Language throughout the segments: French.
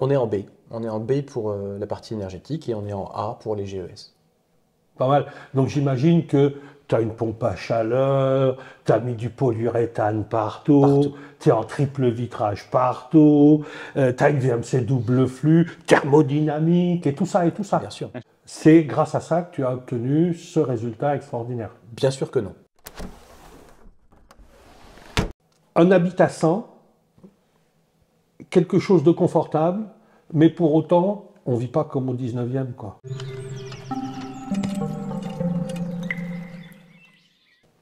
on est en B. On est en B pour euh, la partie énergétique et on est en A pour les GES. Pas mal. Donc j'imagine que tu as une pompe à chaleur, tu as mis du polyuréthane partout, tu es en triple vitrage partout, euh, tu as une VMC double flux, thermodynamique et tout ça et tout ça. Bien sûr. C'est grâce à ça que tu as obtenu ce résultat extraordinaire. Bien sûr que non. Un habitat 100, quelque chose de confortable, mais pour autant, on vit pas comme au 19e. Quoi.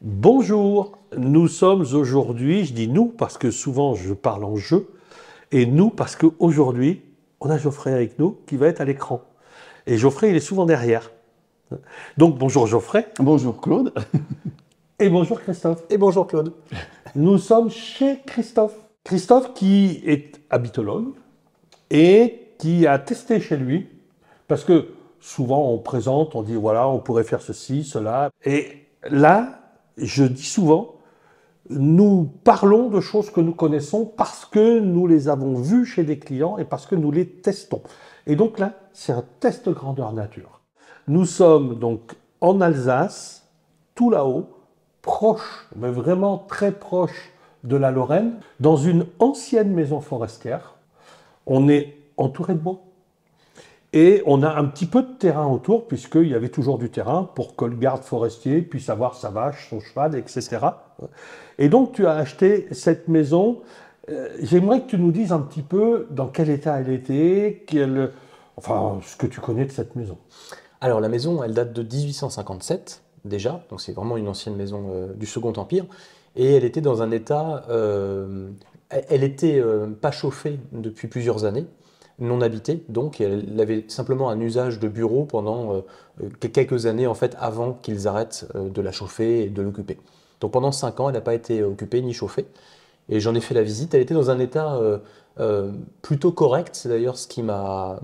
Bonjour, nous sommes aujourd'hui, je dis nous parce que souvent je parle en jeu, et nous parce qu'aujourd'hui, on a Geoffrey avec nous qui va être à l'écran. Et Geoffrey, il est souvent derrière. Donc bonjour Geoffrey. Bonjour Claude. Et bonjour Christophe. Et bonjour Claude. Nous sommes chez Christophe. Christophe, qui est habitologue et qui a testé chez lui, parce que souvent on présente, on dit voilà, on pourrait faire ceci, cela. Et là, je dis souvent, nous parlons de choses que nous connaissons parce que nous les avons vues chez des clients et parce que nous les testons. Et donc là, c'est un test grandeur nature. Nous sommes donc en Alsace, tout là-haut, proche, mais vraiment très proche de la Lorraine, dans une ancienne maison forestière. On est entouré de bois. Et on a un petit peu de terrain autour, puisqu'il y avait toujours du terrain pour que le garde forestier puisse avoir sa vache, son cheval, etc. Et donc tu as acheté cette maison. Euh, j'aimerais que tu nous dises un petit peu dans quel état elle était, quel... enfin ce que tu connais de cette maison. Alors la maison, elle date de 1857 déjà, donc c'est vraiment une ancienne maison euh, du Second Empire et elle était dans un état, euh, elle était euh, pas chauffée depuis plusieurs années, non habitée donc, elle avait simplement un usage de bureau pendant euh, quelques années en fait avant qu'ils arrêtent de la chauffer et de l'occuper. Donc pendant cinq ans, elle n'a pas été occupée ni chauffée, et j'en ai fait la visite. Elle était dans un état plutôt correct, c'est d'ailleurs ce qui m'a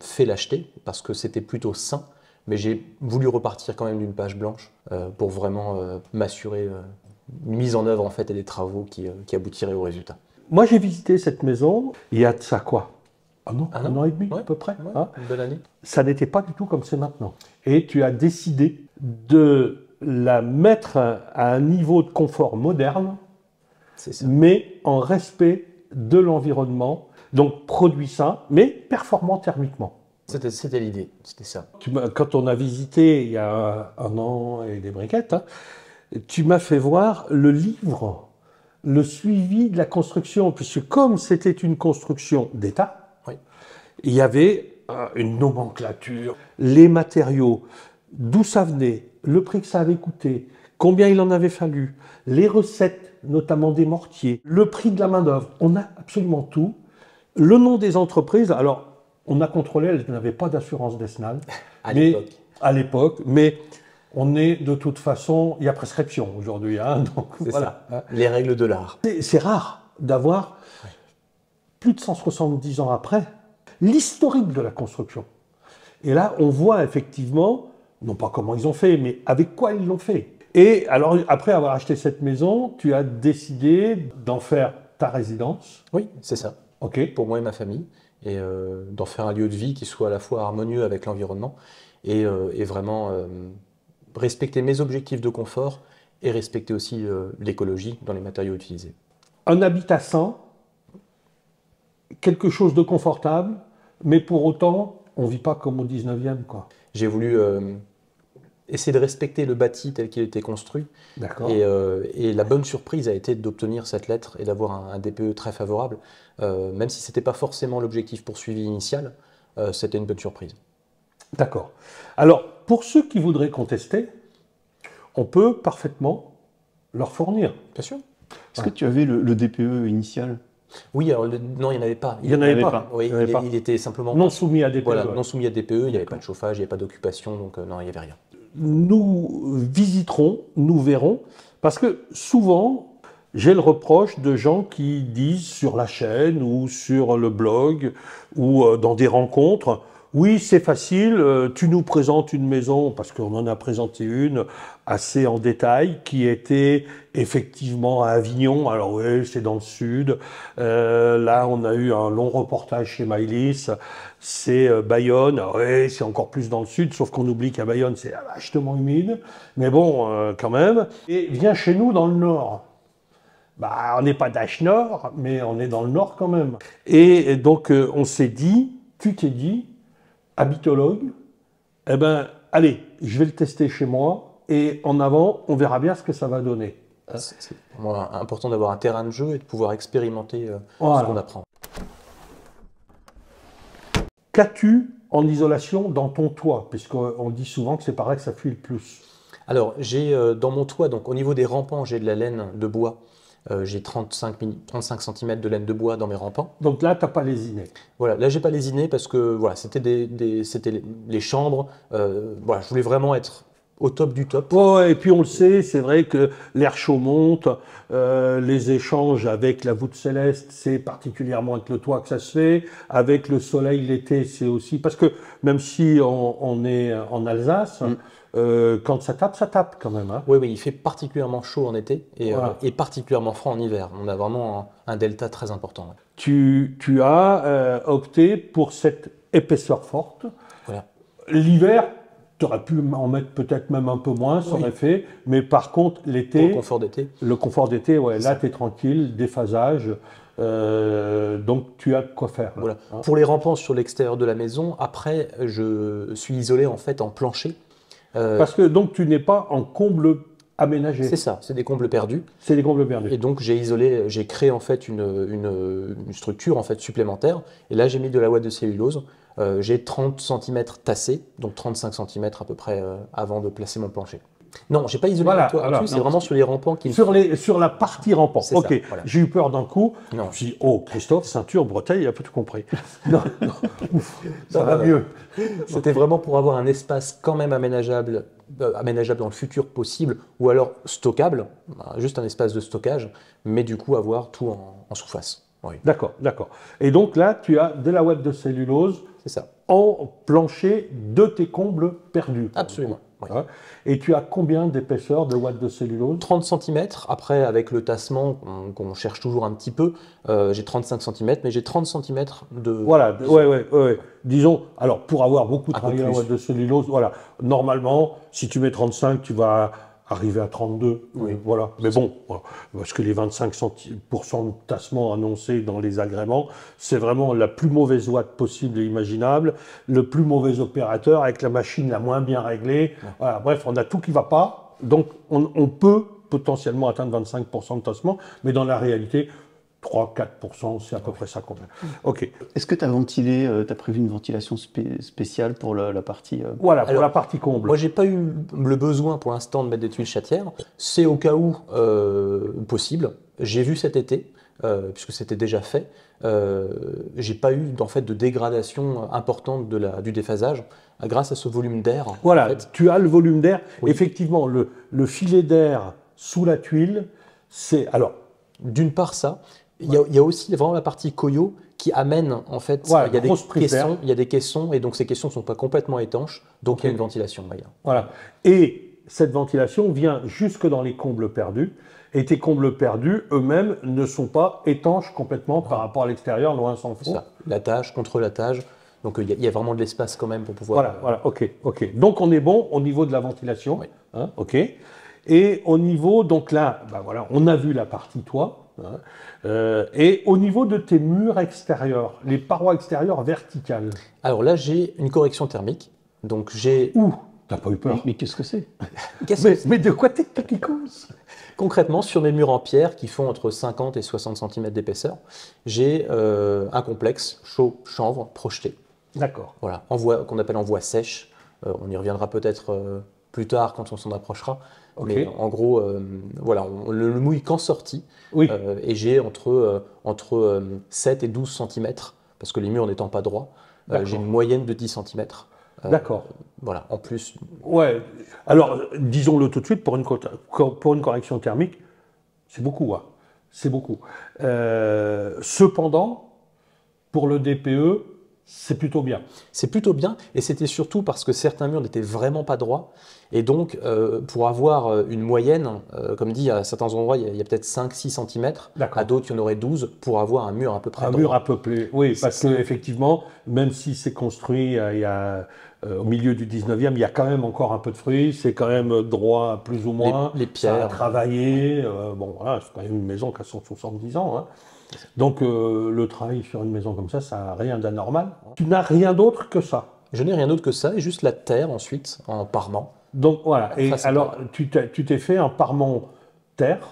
fait l'acheter, parce que c'était plutôt sain. Mais j'ai voulu repartir quand même d'une page blanche euh, pour vraiment euh, m'assurer euh, une mise en œuvre en fait et des travaux qui, qui aboutiraient au résultat. Moi, j'ai visité cette maison il y a de ça quoi un, an, et demi à peu près. hein une bonne année. Ça n'était pas du tout comme c'est maintenant. Et tu as décidé de la mettre à un niveau de confort moderne, mais en respect de l'environnement. Donc produit sain, mais performant thermiquement. C'était l'idée, c'était ça. Tu quand on a visité il y a un an et des briquettes, hein, tu m'as fait voir le livre, le suivi de la construction, puisque comme c'était une construction d'État, il y avait euh, une nomenclature, les matériaux, d'où ça venait, le prix que ça avait coûté, combien il en avait fallu, les recettes, notamment des mortiers, le prix de la main-d'œuvre. On a absolument tout. Le nom des entreprises, alors on a contrôlé, elles n'avait pas d'assurance décennale. à l'époque. À l'époque, mais on est de toute façon, il y a prescription aujourd'hui. Hein, donc voilà. Ça. Hein. Les règles de l'art. C'est rare d'avoir, plus de 170 ans après, l'historique de la construction. Et là, on voit effectivement, non pas comment ils ont fait, mais avec quoi ils l'ont fait. Et alors, après avoir acheté cette maison, tu as décidé d'en faire ta résidence. Oui, c'est ça. OK. Pour moi et ma famille et euh, d'en faire un lieu de vie qui soit à la fois harmonieux avec l'environnement et, euh, vraiment euh, respecter mes objectifs de confort et respecter aussi l'écologie dans les matériaux utilisés. Un habitat sain, quelque chose de confortable, mais pour autant, on ne vit pas comme au 19e. J'ai voulu essayer de respecter le bâti tel qu'il était construit. Et, et, la bonne surprise a été d'obtenir cette lettre et d'avoir un, DPE très favorable. Euh, même si ce n'était pas forcément l'objectif poursuivi initial, euh, c'était une bonne surprise. D'accord. Alors, pour ceux qui voudraient contester, on peut parfaitement leur fournir. Bien sûr. Est-ce que tu avais le, DPE e initial oui, alors non, il n'y en avait pas. Il n'y en avait, pas. il, était simplement non soumis à DPE. non soumis à DPE. Il n'y avait pas de chauffage, il n'y avait pas d'occupation, donc euh, non, il n'y avait rien. Nous visiterons, nous verrons, parce que souvent j'ai le reproche de gens qui disent sur la chaîne ou sur le blog ou euh, dans des rencontres, oui, c'est facile, euh, tu nous présentes une maison, parce qu'on en a présenté une assez en détail, qui était effectivement à Avignon, alors oui, c'est dans le sud. Euh, là, on a eu un long reportage chez Maïlis, c'est euh, Bayonne, ah oui, c'est encore plus dans le sud, sauf qu'on oublie qu'à Bayonne, c'est vachement humide, mais bon, quand même. Et viens chez nous dans le nord. Bah, on n'est pas d'Ache-Nord, mais on est dans le nord quand même. Et, donc, euh, on s'est dit, tu t'es dit, habitologue, eh ben, allez, je vais le tester chez moi, et en avant, on verra bien ce que ça va donner. Ah, c'est important d'avoir un terrain de jeu et de pouvoir expérimenter euh, ce qu'on apprend. Qu'as-tu en isolation dans ton toit Puisqu'on euh, dit souvent que c'est pareil que ça fuit le plus. Alors, j'ai dans mon toit, donc au niveau des rampants, j'ai de la laine de bois euh, j'ai 35, 35 cm de laine de bois dans mes rampants. Donc là, tu n'as pas lésiné Voilà, là, j'ai pas lésiné parce que voilà, c'était des, des les chambres. Euh, je voulais vraiment être au top du top. et puis on le sait, c'est vrai que l'air chaud monte, euh, les échanges avec la voûte céleste, c'est particulièrement avec le toit que ça se fait, avec le soleil l'été, c'est aussi parce que même si on, est en Alsace, mm. Euh, quand ça tape, ça tape quand même. Hein. Oui, oui, il fait particulièrement chaud en été et, euh, particulièrement froid en hiver. On a vraiment un, delta très important. Tu, as euh, opté pour cette épaisseur forte. L'hiver, tu aurais pu en mettre peut-être même un peu moins, ça effet. aurait fait. Mais par contre, l'été. Le confort d'été. Le confort d'été, ouais, là, tu es tranquille, déphasage. donc tu as quoi faire. Hein. Hein. Pour les rampants sur l'extérieur de la maison, après je suis isolé en fait en plancher euh, Parce que donc tu n'es pas en comble aménagé. C'est ça, c'est des combles perdus. C'est des combles perdus. Et donc j'ai isolé, j'ai créé en fait une, structure en fait supplémentaire. Et là j'ai mis de la ouate de cellulose. Euh, j'ai 30 cm tassé, donc 35 cm à peu près euh, avant de placer mon plancher. Non, j'ai pas isolé la le c'est vraiment sur les rampants qui. Sur sur la partie rampant. Ok. J'ai eu peur d'un coup. Non. Je me dit, oh Christophe, ceinture, bretelle, il a pas tout compris. non, ça, va, mieux. C'était vraiment pour avoir un espace quand même aménageable, euh, aménageable dans le futur possible, ou alors stockable, euh, juste un espace de stockage, mais du coup avoir tout en, en surface. Oui. D'accord, d'accord. Et donc là, tu as de la web de cellulose. C'est ça. En plancher de tes combles perdus. Absolument. Hein. et tu as combien d'épaisseur de watts de cellulose 30 cm. Après, avec le tassement qu'on cherche toujours un petit peu, euh, j'ai 35 cm, mais j'ai 30 cm de. Voilà, ouais, ouais, ouais. Disons, alors pour avoir beaucoup de de cellulose, voilà, normalement, si tu mets 35, tu vas arriver à 32. Oui. Voilà. Mais bon, parce que les 25% de tassement annoncés dans les agréments, c'est vraiment la plus mauvaise ouate possible et imaginable, le plus mauvais opérateur avec la machine la moins bien réglée. Bref, on a tout qui va pas. Donc, on, on peut potentiellement atteindre 25% de tassement, mais dans la réalité, 3-4%, c'est à peu près ça combien Ok. Est-ce que tu as ventilé, euh, tu as prévu une ventilation spéciale pour la, partie euh, Voilà, pour la partie comble. Moi, j'ai pas eu le besoin pour l'instant de mettre des tuiles chatières. C'est au cas où euh, possible. J'ai vu cet été, puisque c'était déjà fait, j'ai pas eu en fait de dégradation importante de la, du déphasage grâce à ce volume d'air. Voilà, tu as le volume d'air. Effectivement, le, le filet d'air sous la tuile, c'est alors. D'une part ça, il y, a aussi vraiment la partie Koyo qui amène, en fait, il, y a des questions, il y a des caissons, et donc ces caissons ne sont pas complètement étanches, donc il y a une ventilation bah, Voilà. Et cette ventilation vient jusque dans les combles perdus, et tes combles perdus eux-mêmes ne sont pas étanches complètement par rapport à l'extérieur, loin sans s'en La tâche contre la tâche. Donc euh, il y, a vraiment de l'espace quand même pour pouvoir. Voilà, euh, voilà, ok, ok. Donc on est bon au niveau de la ventilation. Hein, ok. Et au niveau, donc là, bah, voilà, on a vu la partie toit. Hein. Euh, et au niveau de tes murs extérieurs, les parois extérieures verticales. Alors là, j'ai une correction thermique. Donc j'ai. Ouh T'as pas eu peur Mais, qu'est-ce que c'est mais, de quoi t'es cause Concrètement, sur mes murs en pierre qui font entre 50 et 60 cm d'épaisseur, j'ai euh, un complexe chaud chanvre projeté. D'accord. Voilà, qu'on appelle en voie sèche. Euh, on y reviendra peut-être plus tard quand on s'en approchera. Mais en gros, euh, voilà, le, mouille qu'en sortie. Euh, et j'ai entre, euh, entre 7 et 12 cm, parce que les murs n'étant pas droits, j'ai une moyenne de 10 cm. D'accord. Voilà, en plus. Ouais. Alors, disons-le tout de suite, pour une, pour une correction thermique, c'est beaucoup. Hein. C'est beaucoup. cependant, pour le DPE, c'est plutôt bien. C'est plutôt bien, et c'était surtout parce que certains murs n'étaient vraiment pas droits, et donc euh, pour avoir euh, une moyenne, euh, comme dit à certains endroits, il y a, peut-être 5-6 cm, à d'autres il y en aurait 12, pour avoir un mur à peu près un droit. Un mur à peu près, oui, parce que même si c'est construit il y a, au milieu du 19e, il y a quand même encore un peu de fruits, c'est quand même droit plus ou moins, les, les pierres, ça travaillé, bon voilà, c'est quand même une maison qui a 170 ans, hein. Donc euh, le travail sur une maison comme ça, ça n'a rien d'anormal. Tu n'as rien d'autre que ça. Je n'ai rien d'autre que ça, et juste la terre ensuite, en parement. Donc voilà, et alors tu t'es fait un parement terre,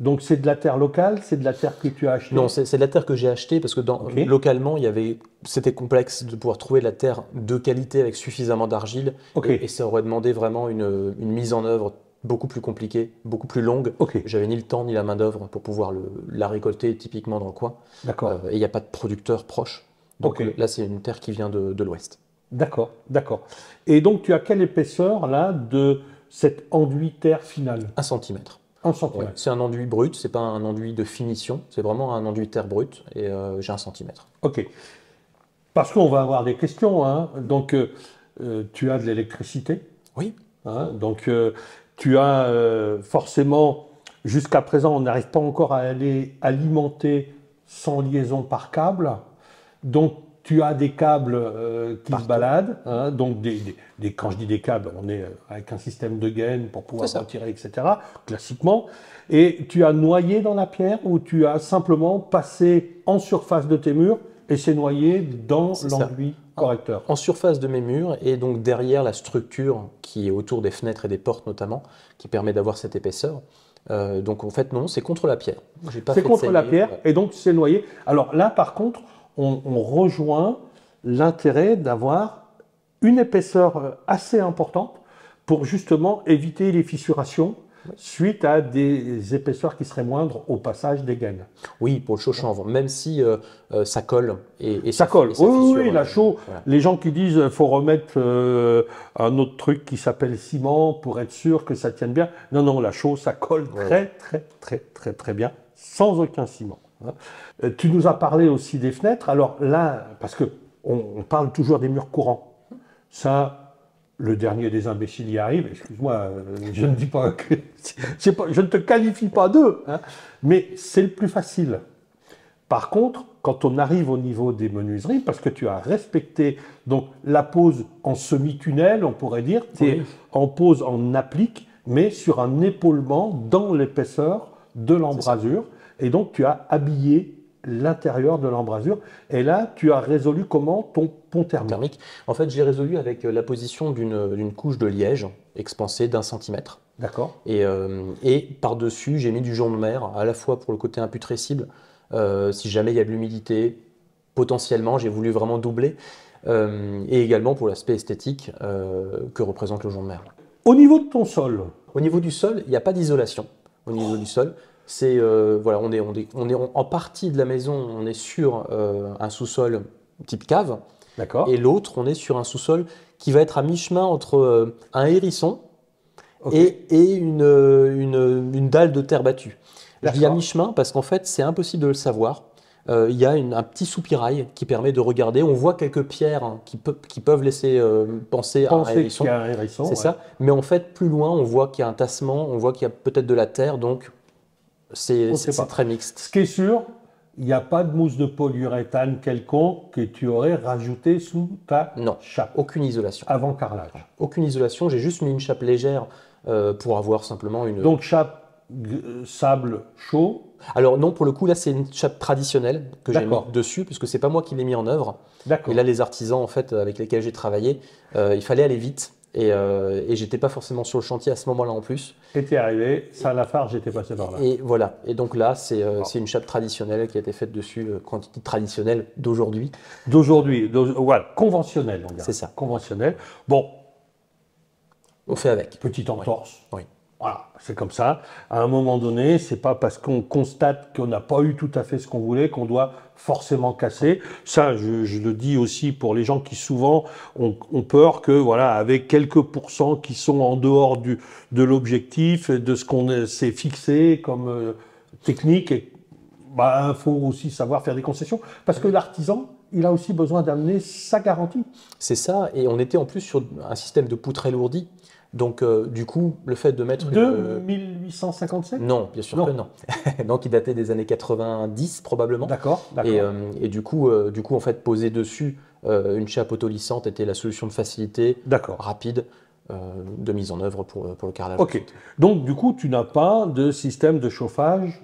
donc c'est de la terre locale, c'est de la terre que tu as achetée Non, c'est de la terre que j'ai achetée parce que dans, localement, il y avait, c'était complexe de pouvoir trouver de la terre de qualité avec suffisamment d'argile. Et, ça aurait demandé vraiment une, une mise en œuvre beaucoup plus compliquée, beaucoup plus longue. Okay. J'avais ni le temps ni la main-d'œuvre pour pouvoir la récolter typiquement dans le coin. D'accord. Euh, et il n'y a pas de producteur proche. Donc là, c'est une terre qui vient de, l'ouest. D'accord, d'accord. Et donc, tu as quelle épaisseur là de cette enduit terre final Un centimètre. Un centimètre. C'est un enduit brut, c'est pas un enduit de finition, c'est vraiment un enduit terre brut et euh, j'ai un centimètre. Ok. Parce qu'on va avoir des questions. Hein. Donc, euh, tu as de l'électricité. Oui. Hein. donc, tu as euh, forcément, jusqu'à présent, on n'arrive pas encore à aller alimenter sans liaison par câble. Donc, tu as des câbles euh, qui se baladent. Hein. donc, quand je dis des câbles, on est euh, avec un système de gaine pour pouvoir retirer, etc. Classiquement. Et tu as noyé dans la pierre ou tu as simplement passé en surface de tes murs et c'est noyé dans l'enduit correcteur. En, surface de mes murs et donc derrière la structure qui est autour des fenêtres et des portes notamment, qui permet d'avoir cette épaisseur. Euh, donc en fait non, c'est contre la pierre. C'est contre la pierre et donc c'est noyé. Alors là par contre, on, on rejoint l'intérêt d'avoir une épaisseur euh, assez importante pour justement éviter les fissurations suite à des épaisseurs qui seraient moindres au passage des gaines. Oui, pour le chaud chanvre, même si euh, euh, ça colle. Et, ça, colle, oui, la euh, chaux. Les gens qui disent faut remettre un autre truc qui s'appelle ciment pour être sûr que ça tienne bien. Non, non, la chaux, ça colle très, très, très, très, très bien, sans aucun ciment. Hein. Tu nous as parlé aussi des fenêtres. Alors là, parce que on parle toujours des murs courants. Ça, le dernier des imbéciles y arrive, excuse-moi, euh, je ne te qualifie pas d'eux, hein. mais c'est le plus facile. Par contre, quand on arrive au niveau des menuiseries, parce que tu as respecté donc la pose en semi-tunnel, on pourrait dire, c'est en pose en applique, mais sur un épaulement dans l'épaisseur de l'embrasure, et donc tu as habillé l'intérieur de l'embrasure. Et là, tu as résolu comment ton pont thermique, En fait, j'ai résolu avec euh, la position euh, d'une couche de liège expansée d'un centimètre. D'accord. Euh, et, par-dessus, j'ai mis du jonc de mer, à la fois pour le côté imputrescible, si jamais il y a de l'humidité, potentiellement, j'ai voulu vraiment doubler, et également pour l'aspect esthétique que représente le jonc de mer. Au niveau de ton sol Au niveau du sol, il n'y a pas d'isolation au niveau du sol. C'est euh, voilà, on est, on on est en partie de la maison, on est sur euh, un sous-sol type cave. D'accord. Et l'autre, on est sur un sous-sol qui va être à mi-chemin entre euh, un hérisson et, une, une, dalle de terre battue. via à mi-chemin parce qu'en fait, c'est impossible de le savoir. Il y a un petit soupirail qui permet de regarder. On voit quelques pierres hein, qui, qui peuvent laisser penser, à un hérisson. C'est ça. Mais en fait, plus loin, on voit qu'il y a un tassement, on voit qu'il y a peut-être de la terre. Donc, c'est très mixte. Ce qui est sûr, il n'y a pas de mousse de polyuréthane quelconque que tu aurais rajouté sous ta non, chape. Aucune isolation. Avant carrelage. Aucune isolation. J'ai juste mis une chape légère euh, pour avoir simplement une. Donc chape sable chaud. Alors non, pour le coup là c'est une chape traditionnelle que j'ai mis dessus puisque c'est pas moi qui l'ai mis en œuvre. D'accord. Et là les artisans en fait avec lesquels j'ai travaillé, euh, il fallait aller vite. Euh, et, j'étais pas forcément sur le chantier à ce moment-là en plus. Était arrivé, ça phare, j'étais passé par là. Et voilà. Et donc là, c'est euh, une chape traditionnelle qui a été faite dessus, euh, quantité traditionnelle d'aujourd'hui. D'aujourd'hui, voilà, conventionnelle. on dirait. C'est ça. Conventionnelle. Bon, On fait avec. petite entorse. Oui. Voilà, c'est comme ça. À un moment donné, c'est pas parce qu'on constate qu'on n'a pas eu tout à fait ce qu'on voulait qu'on doit forcément casser. Ça, je, le dis aussi pour les gens qui souvent ont, peur que, voilà, avec quelques pourcents qui sont en dehors du, de l'objectif, de ce qu'on s'est fixé comme euh, technique, bah, il faut aussi savoir faire des concessions. Parce que l'artisan, il a aussi besoin d'amener sa garantie. C'est ça, et on était en plus sur un système de poutre élourdi donc, euh, du coup, le fait de mettre. De euh, Non, bien sûr non. que non. Donc, il datait des années 90, probablement. D'accord, Et, euh, et du, coup, du coup, en fait, poser dessus une chape autolissante était la solution de facilité, rapide, de mise en œuvre pour, pour le carrelage. Ok. Donc, du coup, tu n'as pas de système de chauffage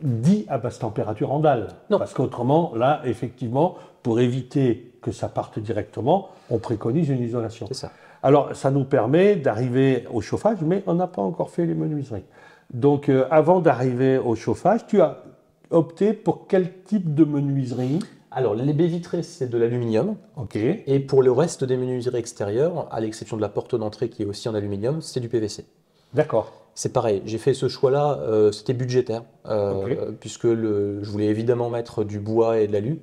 dit à basse température en dalle. Non. Parce qu'autrement, là, effectivement, pour éviter que ça parte directement, on préconise une isolation. C'est ça. Alors, ça nous permet d'arriver au chauffage, mais on n'a pas encore fait les menuiseries. Donc, euh, avant d'arriver au chauffage, tu as opté pour quel type de menuiserie alors, les baies vitrées, c'est de l'aluminium. Ok. Et pour le reste des menuiseries extérieures, à l'exception de la porte d'entrée qui est aussi en aluminium, c'est du PVC. D'accord. C'est pareil, j'ai fait ce choix-là, euh, c'était budgétaire, euh, puisque je voulais évidemment mettre du bois et de l'alu.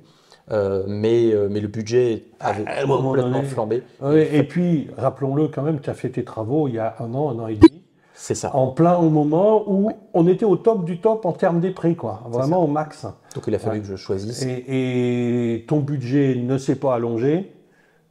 Euh, euh, mais, le budget ah, avait complètement flambé. et, puis, rappelons-le quand même, tu as fait tes travaux il y a un an, un an et demi. C'est ça. En plein au moment où on était au top du top en termes des prix, quoi. Vraiment au max. Donc il a fallu que je choisisse. Et, ton budget ne s'est pas allongé.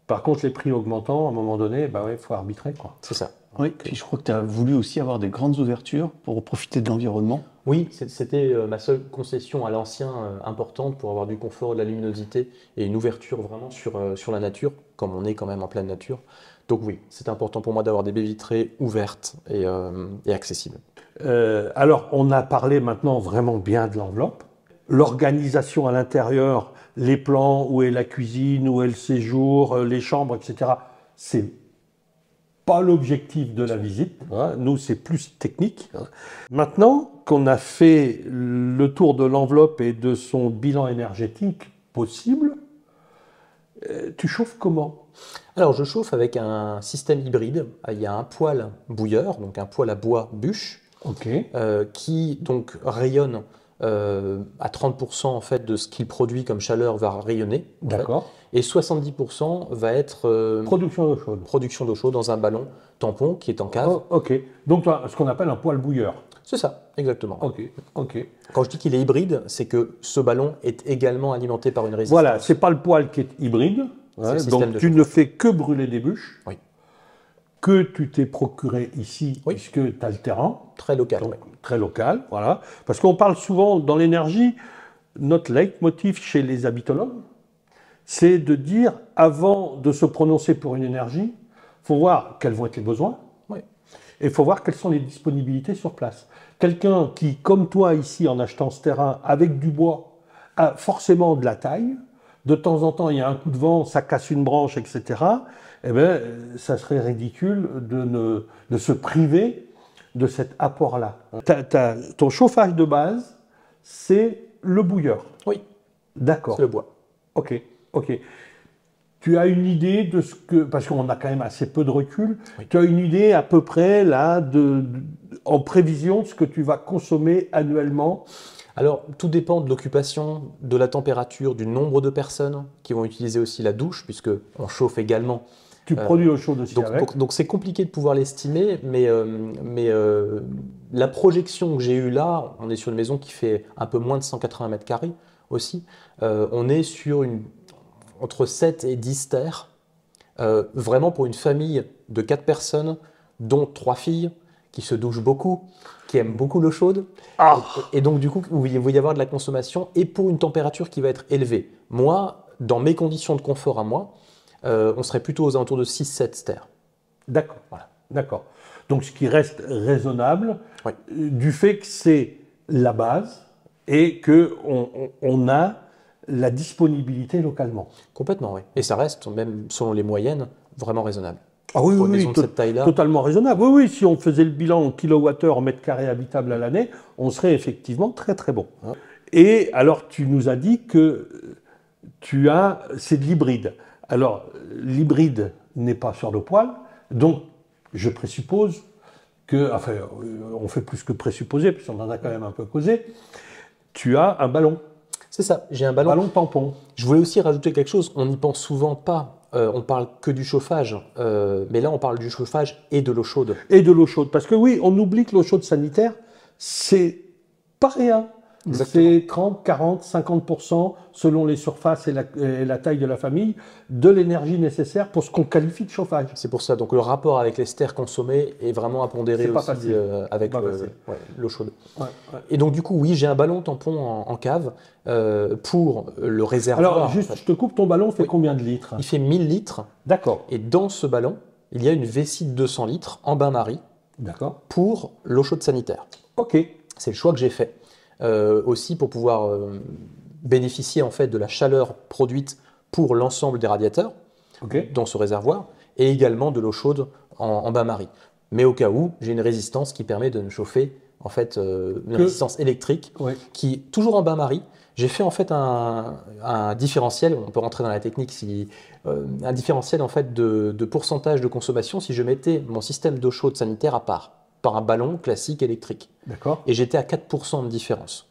Par contre, les prix augmentant, à un moment donné, bah ouais, faut arbitrer, quoi. C'est ça. Oui, puis je crois que tu as voulu aussi avoir des grandes ouvertures pour profiter de l'environnement. Oui, c'était euh, ma seule concession à l'ancien euh, importante pour avoir du confort, de la luminosité et une ouverture vraiment sur, euh, sur la nature, comme on est quand même en pleine nature. Donc oui, c'est important pour moi d'avoir des baies vitrées ouvertes et, accessibles. alors, on a parlé maintenant vraiment bien de l'enveloppe. L'organisation à l'intérieur, les plans, où est la cuisine, où est le séjour, les chambres, etc. C'est l'objectif de la visite. Hein. Nous, c'est plus technique. Hein. Maintenant qu'on a fait le tour de l'enveloppe et de son bilan énergétique possible, euh, tu chauffes comment Alors, je chauffe avec un système hybride. Il y a un poêle bouilleur, donc un poêle à bois bûche, euh, qui donc rayonne euh, à 30% en fait de ce qu'il produit comme chaleur va rayonner. D'accord et 70% va être euh, production d'eau chaude. Production d'eau chaude dans un ballon tampon qui est en cave. Oh, ok. Donc ce qu'on appelle un poêle bouilleur. C'est ça, exactement. Ok, ok. Quand je dis qu'il est hybride, c'est que ce ballon est également alimenté par une résistance. Voilà, c'est pas le poêle qui est hybride. Hein. donc tu ne fais que brûler des bûches. Oui. Que tu t'es procuré ici, puisque tu as le terrain. Très local. Très local, voilà. Parce qu'on parle souvent dans l'énergie, notre leitmotiv chez les habitologues, c'est de dire, avant de se prononcer pour une énergie, il faut voir quels vont être les besoins, et il faut voir quelles sont les disponibilités sur place. Quelqu'un qui, comme toi ici, en achetant ce terrain avec du bois, a forcément de la taille, de temps en temps il y a un coup de vent, ça casse une branche, etc., eh bien, ça serait ridicule de, ne, de se priver de cet apport-là. Ton chauffage de base, c'est le bouilleur. Oui. D'accord. C'est le bois. OK. Ok. Tu as une idée de ce que, parce qu'on a quand même assez peu de recul, tu as une idée à peu près là, de, en prévision de ce que tu vas consommer annuellement alors, tout dépend de l'occupation, de la température, du nombre de personnes qui vont utiliser aussi la douche, puisque on chauffe également. Tu euh, produis au chaud aussi donc, Donc, c'est compliqué de pouvoir l'estimer, mais, euh, mais euh, la projection que j'ai eue là, on est sur une maison qui fait un peu moins de 180 mètres carrés aussi. on est sur une entre 7 et 10 terres, euh, vraiment pour une famille de 4 personnes, dont 3 filles, qui se douchent beaucoup, qui aiment beaucoup l'eau chaude, ah. et, donc du coup, il va y avoir de la consommation, et pour une température qui va être élevée. Moi, dans mes conditions de confort à moi, euh, on serait plutôt aux alentours de 6-7 ster. D'accord, D'accord. Donc ce qui reste raisonnable, euh, du fait que c'est la base, et qu'on on a la disponibilité localement. Complètement, oui. Et ça reste, même selon les moyennes, vraiment raisonnable. Ah oui, oui, totalement raisonnable. Oui, oui, si on faisait le bilan en kilowattheure en mètre carré habitable à l'année, on serait effectivement très très bon. Hein. Et alors, tu nous as dit que tu as, c'est de l'hybride. Alors, l'hybride n'est pas sur le poil, donc je présuppose que, enfin, euh, on fait plus que présupposer, puisqu'on en a quand même un peu causé, tu as un ballon. C'est ça, j'ai un ballon. Ballon tampon. Je voulais aussi rajouter quelque chose, on n'y pense souvent pas. Euh, on parle que du chauffage, euh, mais là on parle du chauffage et de l'eau chaude. Et de l'eau chaude, parce que oui, on oublie que l'eau chaude sanitaire, c'est pas rien. C'est 30, 40, 50 selon les surfaces et la, taille de la famille de l'énergie nécessaire pour ce qu'on qualifie de chauffage. C'est pour ça. Donc le rapport avec les stères consommées est vraiment à pondérer aussi euh, avec euh, l'eau chaude. Et donc du coup, oui, j'ai un ballon tampon en, cave euh, pour le réservoir. Alors juste, je te coupe. Ton ballon fait combien de litres Il fait 1000 litres. D'accord. Et dans ce ballon, il y a une vessie de 200 litres en bain-marie. Pour l'eau chaude sanitaire. Ok. C'est le choix que j'ai fait. Euh, aussi pour pouvoir euh, bénéficier en fait de la chaleur produite pour l'ensemble des radiateurs dans ce réservoir et également de l'eau chaude en, bain-marie. Mais au cas où, j'ai une résistance qui permet de me chauffer en fait euh, une résistance électrique qui toujours en bain-marie. J'ai fait en fait un, différentiel, on peut rentrer dans la technique, si, un différentiel en fait de, pourcentage de consommation si je mettais mon système d'eau chaude sanitaire à part par un ballon classique électrique. D'accord. Et j'étais à 4% de différence.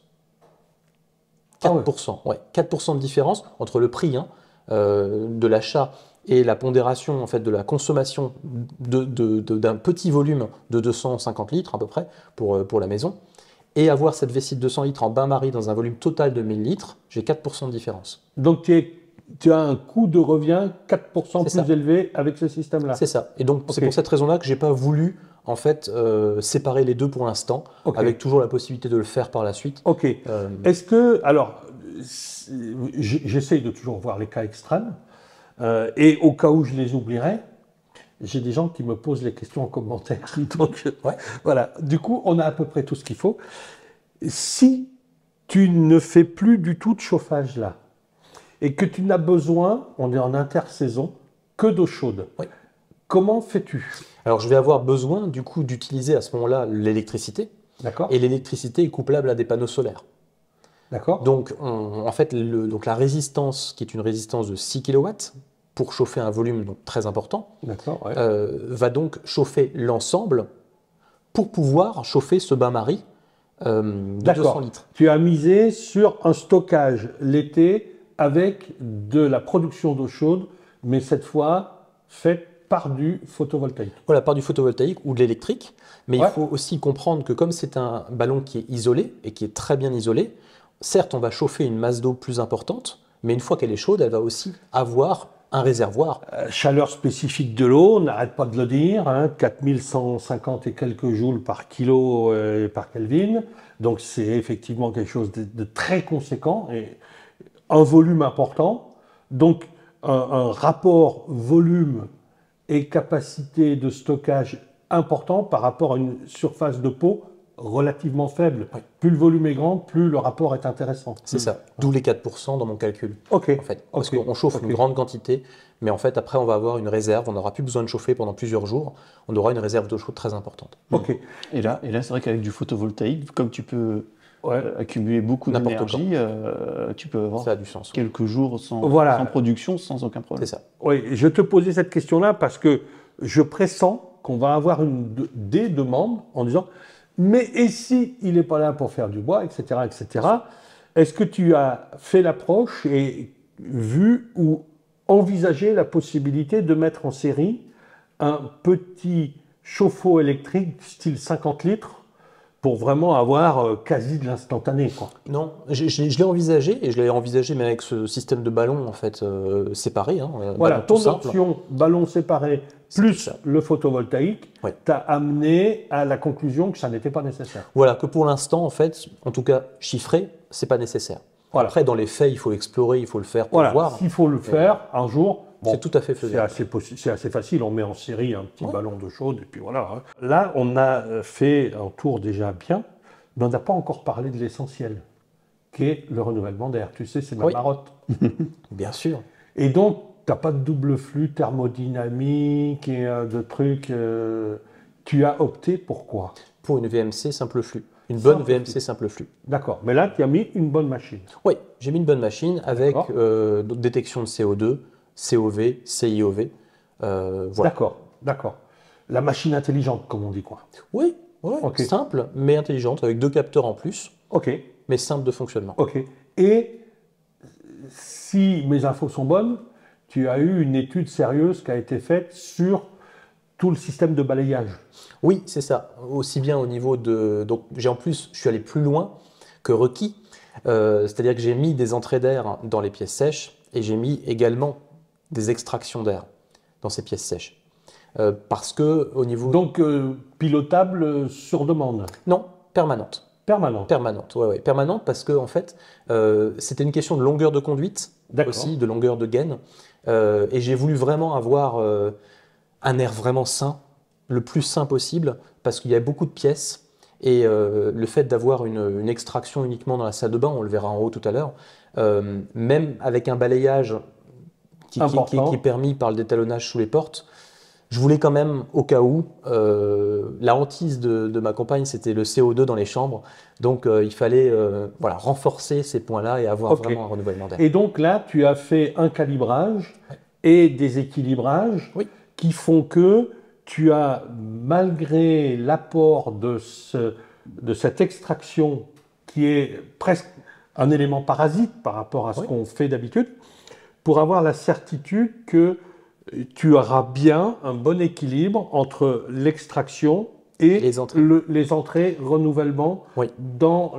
4%, ah ouais. 4% de différence entre le prix hein, euh, de l'achat et la pondération en fait de la consommation d'un de, petit volume de 250 litres à peu près pour, euh, pour la maison et avoir cette vessie de 200 litres en bain-marie dans un volume total de 1000 litres, j'ai 4% de différence. Donc tu as un coût de revient 4% plus élevé avec ce système-là. C'est ça. Et donc, c'est pour cette raison-là que j'ai pas voulu en fait euh, séparer les deux pour l'instant, avec toujours la possibilité de le faire par la suite. Ok. Euh, Est-ce que alors j'essaye de toujours voir les cas extrêmes euh, et au cas où je les oublierai, j'ai des gens qui me posent les questions en commentaire. Donc voilà. Du coup, on a à peu près tout ce qu'il faut. Si tu ne fais plus du tout de chauffage là, et que tu n'as besoin, on est en intersaison, que d'eau chaude. Oui. Comment fais-tu Alors je vais avoir besoin du coup d'utiliser à ce moment-là l'électricité. D'accord. Et l'électricité est couplable à des panneaux solaires. D'accord. Donc en fait donc la résistance qui est une résistance de 6 kW pour chauffer un volume donc, très important euh, va donc chauffer l'ensemble pour pouvoir chauffer ce bain-marie euh, de 200 litres. Tu as misé sur un stockage l'été avec de la production d'eau chaude, mais cette fois faite par du photovoltaïque. Voilà, par du photovoltaïque ou de l'électrique. Mais il faut aussi comprendre que comme c'est un ballon qui est isolé et qui est très bien isolé, certes, on va chauffer une masse d'eau plus importante, mais une fois qu'elle est chaude, elle va aussi avoir un réservoir. Euh, chaleur spécifique de l'eau, on n'arrête pas de le dire, 4150 hein, et quelques joules par kilo euh, par Kelvin. Donc c'est effectivement quelque chose de, de très conséquent. Et un volume important, donc un, rapport volume et capacité de stockage important par rapport à une surface de peau relativement faible. Plus le volume est grand, plus le rapport est intéressant. C'est ça, d'où les 4% dans mon calcul. Ok. parce qu'on chauffe une grande quantité, mais en fait, après, on va avoir une réserve, on n'aura plus besoin de chauffer pendant plusieurs jours, on aura une réserve d'eau chaude très importante. Ok. Et là, et là c'est vrai qu'avec du photovoltaïque, comme tu peux euh, accumuler beaucoup d'énergie, euh, tu peux avoir quelques jours sans, production, sans aucun problème. ça. Oui, je te posais cette question-là parce que je pressens qu'on va avoir une, des demandes en disant mais et si il n'est pas là pour faire du bois, etc., etc. Est-ce que tu as fait l'approche et vu ou envisagé la possibilité de mettre en série un petit chauffe-eau électrique style 50 litres pour vraiment avoir euh, quasi de l'instantané. Non, je, l'ai envisagé, et je l'ai envisagé mais avec ce système de ballon en fait euh, séparé. Hein, euh, voilà, ton option ballon séparé plus le photovoltaïque t'as amené à la conclusion que ça n'était pas nécessaire. Voilà, que pour l'instant en fait, en tout cas chiffré, c'est pas nécessaire. Après, dans les faits, il faut explorer, il faut le faire pour voilà. voir. S'il faut le faire, un jour, c'est tout à fait faisable. C'est assez, facile, on met en série un petit ballon de chaude et puis voilà. Hein. Là, on a euh, fait un tour déjà bien, mais on n'a pas encore parlé de l'essentiel, qui est le renouvellement d'air. Tu sais, c'est ma oui. marotte. bien sûr. Et donc, tu n'as pas de double flux thermodynamique et euh, de trucs. Euh, tu as opté pour quoi Pour une VMC simple flux. Une bonne VMC simple flux. D'accord. Mais là, tu as mis une bonne machine. Oui, j'ai mis une bonne machine avec détection de CO2, COV, CIOV. Euh, voilà. D'accord, d'accord. La machine intelligente, comme on dit quoi. Oui, simple, mais intelligente, avec deux capteurs en plus. OK. Mais simple de fonctionnement. OK. Et si mes infos sont bonnes, tu as eu une étude sérieuse qui a été faite sur tout le système de balayage. Oui, c'est ça. Aussi bien au niveau de. Donc, j'ai en plus, je suis allé plus loin que requis. Euh, c'est-à-dire que j'ai mis des entrées d'air dans les pièces sèches et j'ai mis également des extractions d'air dans ces pièces sèches. Euh, parce que au niveau... Donc euh, pilotable sur demande Non, permanente. Permanente. Permanente, oui, ouais. Permanente parce que en fait, euh, c'était une question de longueur de conduite aussi, de longueur de gaine. et j'ai voulu vraiment avoir un air vraiment sain, le plus sain possible, parce qu'il y a beaucoup de pièces. Et le fait d'avoir une, extraction uniquement dans la salle de bain, on le verra en haut tout à l'heure, même avec un balayage qui, est permis par le détalonnage sous les portes. Je voulais quand même, au cas où, euh, la hantise de, ma compagne, c'était le CO2 dans les chambres. Donc, euh, il fallait euh, voilà, renforcer ces points-là et avoir vraiment un renouvellement d'air. Et donc là, tu as fait un calibrage et des équilibrages qui font que tu as, malgré l'apport de, cette extraction qui est presque un élément parasite par rapport à ce qu'on fait d'habitude, pour avoir la certitude que tu auras bien un bon équilibre entre l'extraction et les entrées, renouvellement dans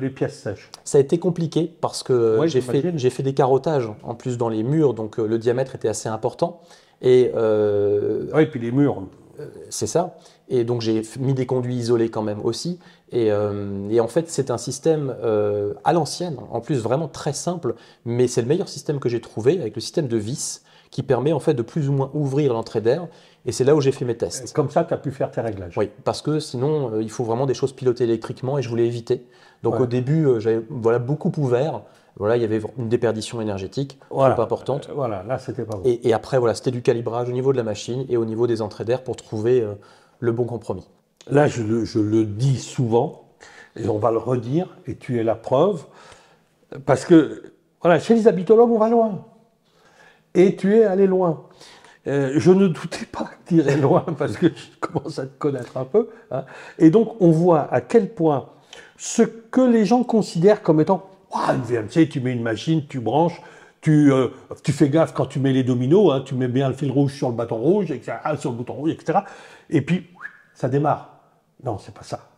les pièces sèches. Ça a été compliqué parce que j'ai fait, des carottages en plus dans les murs, donc euh, le diamètre était assez important. Et, euh, et puis les murs. Euh, c'est ça. Et donc j'ai mis des conduits isolés quand même aussi. Euh, et, en fait, c'est un système euh, à l'ancienne, en plus vraiment très simple, mais c'est le meilleur système que j'ai trouvé avec le système de vis qui permet en fait de plus ou moins ouvrir l'entrée d'air. Et c'est là où j'ai fait mes tests. Comme ça, tu as pu faire tes réglages. Oui, parce que sinon, euh, il faut vraiment des choses pilotées électriquement et je voulais éviter. Donc au début, j'avais beaucoup ouvert. il y avait une déperdition énergétique voilà. importante. voilà, là, c'était pas bon. Et, après, c'était du calibrage au niveau de la machine et au niveau des entrées d'air pour trouver le bon compromis là je le, dis souvent, et on va le redire, et tu es la preuve, parce que voilà, chez les habitologues, on va loin. Et tu es allé loin. Euh, je ne doutais pas que tu irais loin, parce que je commence à te connaître un peu. Hein. Et donc on voit à quel point ce que les gens considèrent comme étant ah, une VMC, tu mets une machine, tu branches, euh, tu, fais gaffe quand tu mets les dominos, hein, tu mets bien le fil rouge sur le bâton rouge, sur le bouton rouge, etc. Et puis, ça démarre. Non, c'est pas ça.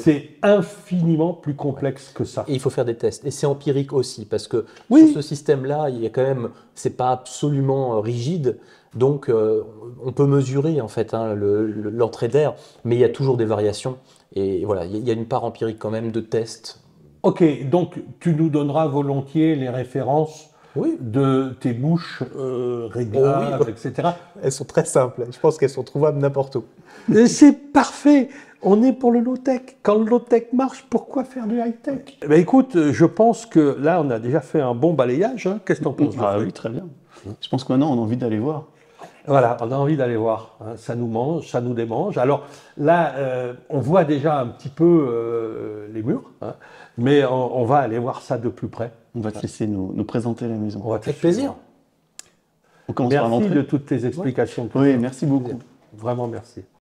C'est infiniment plus complexe que ça. Et il faut faire des tests. Et c'est empirique aussi, parce que sur ce système-là, il y a quand même, c'est pas absolument euh, rigide. Donc, euh, on peut mesurer en fait hein, l'entrée d'air, mais il y a toujours des variations. Et voilà, il y a une part empirique quand même de tests. Ok, donc tu nous donneras volontiers les références de tes bouches euh, oh réglables, etc. Elles sont très simples. Je pense qu'elles sont trouvables n'importe où. C'est parfait. On est pour le low-tech. Quand le low-tech marche, pourquoi faire du high-tech eh ben Écoute, euh, je pense que là, on a déjà fait un bon balayage. Hein. Qu'est-ce que t'en penses ah oui, très bien. Je pense que maintenant, on a envie d'aller voir. Voilà, on a envie d'aller voir. Hein. Ça nous mange, ça nous démange. Alors là, euh, on voit déjà un petit peu euh, les murs, hein. mais on, va aller voir ça de plus près. On va te laisser nous, présenter la maison. On va te faire plaisir. merci de toutes tes explications. Oui, merci beaucoup. Vraiment merci.